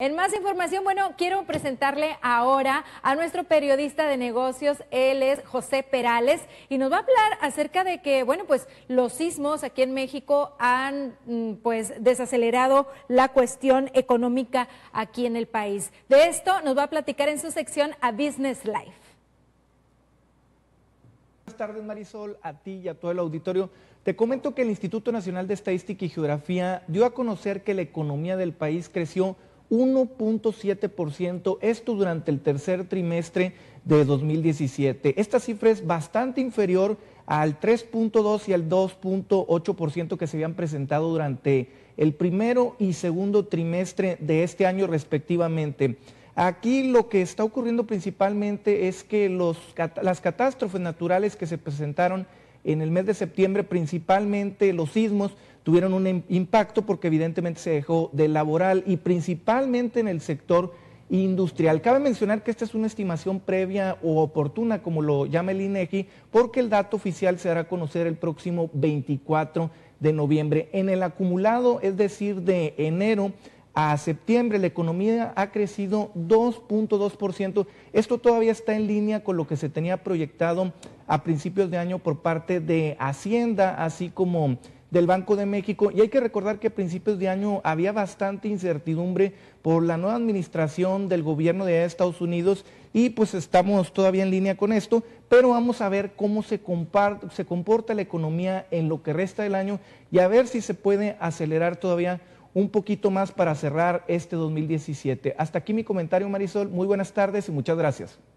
En más información, bueno, quiero presentarle ahora a nuestro periodista de negocios, él es José Perales, y nos va a hablar acerca de que, bueno, pues los sismos aquí en México han mm, pues desacelerado la cuestión económica aquí en el país. De esto nos va a platicar en su sección a Business Life. Buenas tardes, Marisol, a ti y a todo el auditorio. Te comento que el Instituto Nacional de Estadística y Geografía dio a conocer que la economía del país creció 1.7%, esto durante el tercer trimestre de 2017. Esta cifra es bastante inferior al 3.2 y al 2.8% que se habían presentado durante el primero y segundo trimestre de este año respectivamente. Aquí lo que está ocurriendo principalmente es que los, las catástrofes naturales que se presentaron en el mes de septiembre principalmente los sismos tuvieron un impacto porque evidentemente se dejó de laboral y principalmente en el sector industrial. Cabe mencionar que esta es una estimación previa o oportuna, como lo llama el INEGI, e porque el dato oficial se hará a conocer el próximo 24 de noviembre. En el acumulado, es decir, de enero, a septiembre la economía ha crecido 2.2%. Esto todavía está en línea con lo que se tenía proyectado a principios de año por parte de Hacienda, así como del Banco de México. Y hay que recordar que a principios de año había bastante incertidumbre por la nueva administración del gobierno de Estados Unidos y pues estamos todavía en línea con esto, pero vamos a ver cómo se, se comporta la economía en lo que resta del año y a ver si se puede acelerar todavía un poquito más para cerrar este 2017. Hasta aquí mi comentario, Marisol. Muy buenas tardes y muchas gracias.